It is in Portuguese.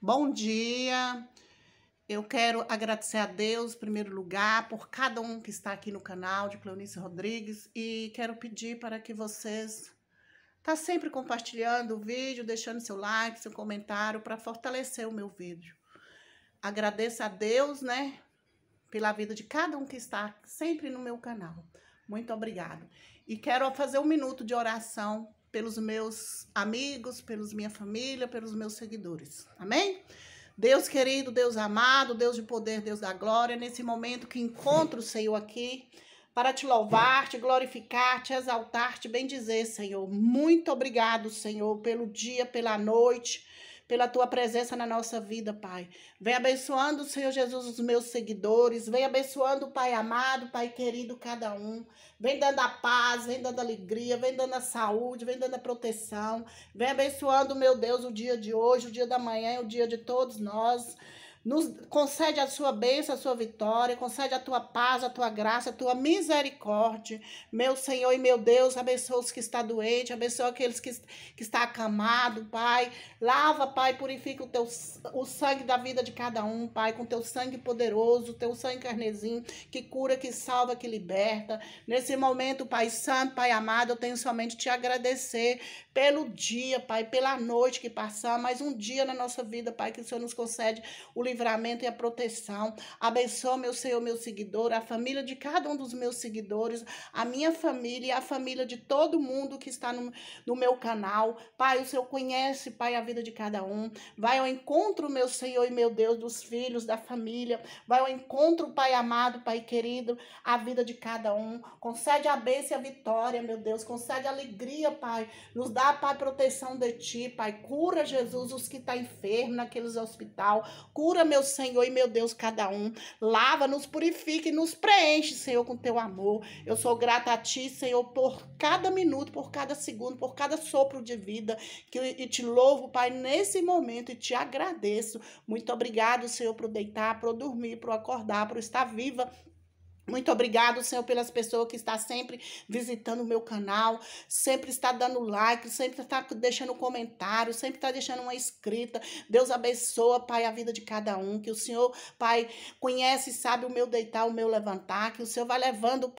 Bom dia. Eu quero agradecer a Deus, em primeiro lugar, por cada um que está aqui no canal de Cleonice Rodrigues e quero pedir para que vocês tá sempre compartilhando o vídeo, deixando seu like, seu comentário para fortalecer o meu vídeo. Agradeço a Deus, né, pela vida de cada um que está sempre no meu canal. Muito obrigado. E quero fazer um minuto de oração pelos meus amigos, pelos minha família, pelos meus seguidores. Amém? Deus querido, Deus amado, Deus de poder, Deus da glória, nesse momento que encontro o Senhor aqui para te louvar, te glorificar, te exaltar, te bendizer, Senhor. Muito obrigado, Senhor, pelo dia, pela noite pela tua presença na nossa vida, Pai. Vem abençoando, Senhor Jesus, os meus seguidores. Vem abençoando, Pai amado, Pai querido, cada um. Vem dando a paz, vem dando alegria, vem dando a saúde, vem dando a proteção. Vem abençoando, meu Deus, o dia de hoje, o dia da manhã, o dia de todos nós. Nos concede a sua bênção, a sua vitória, concede a tua paz, a tua graça, a tua misericórdia. Meu Senhor e meu Deus, abençoa os que estão doentes, abençoa aqueles que, que estão acamados, Pai. Lava, Pai, purifica o, teu, o sangue da vida de cada um, Pai, com teu sangue poderoso, teu sangue carnezinho, que cura, que salva, que liberta. Nesse momento, Pai Santo, Pai amado, eu tenho somente te agradecer pelo dia, Pai, pela noite que passamos, mais um dia na nossa vida, Pai, que o Senhor nos concede o livre livramento e a proteção. Abençoa, meu Senhor, meu seguidor, a família de cada um dos meus seguidores, a minha família e a família de todo mundo que está no, no meu canal. Pai, o Senhor conhece, Pai, a vida de cada um. Vai ao encontro, meu Senhor e meu Deus, dos filhos, da família. Vai ao encontro, Pai amado, Pai querido, a vida de cada um. Concede a bênção e a vitória, meu Deus. Concede alegria, Pai. Nos dá, Pai, proteção de Ti, Pai. Cura, Jesus, os que estão tá enfermos naqueles hospital. Cura, meu Senhor e meu Deus, cada um. Lava-nos, purifica e nos preenche, Senhor, com teu amor. Eu sou grata a ti, Senhor, por cada minuto, por cada segundo, por cada sopro de vida. Que, te louvo, Pai, nesse momento e te agradeço. Muito obrigado, Senhor, por deitar, por dormir, por acordar, por estar viva muito obrigado, Senhor, pelas pessoas que está sempre visitando o meu canal, sempre está dando like, sempre está deixando comentário, sempre está deixando uma escrita. Deus abençoa, Pai, a vida de cada um. Que o Senhor, Pai, conhece e sabe o meu deitar, o meu levantar. Que o Senhor vai levando,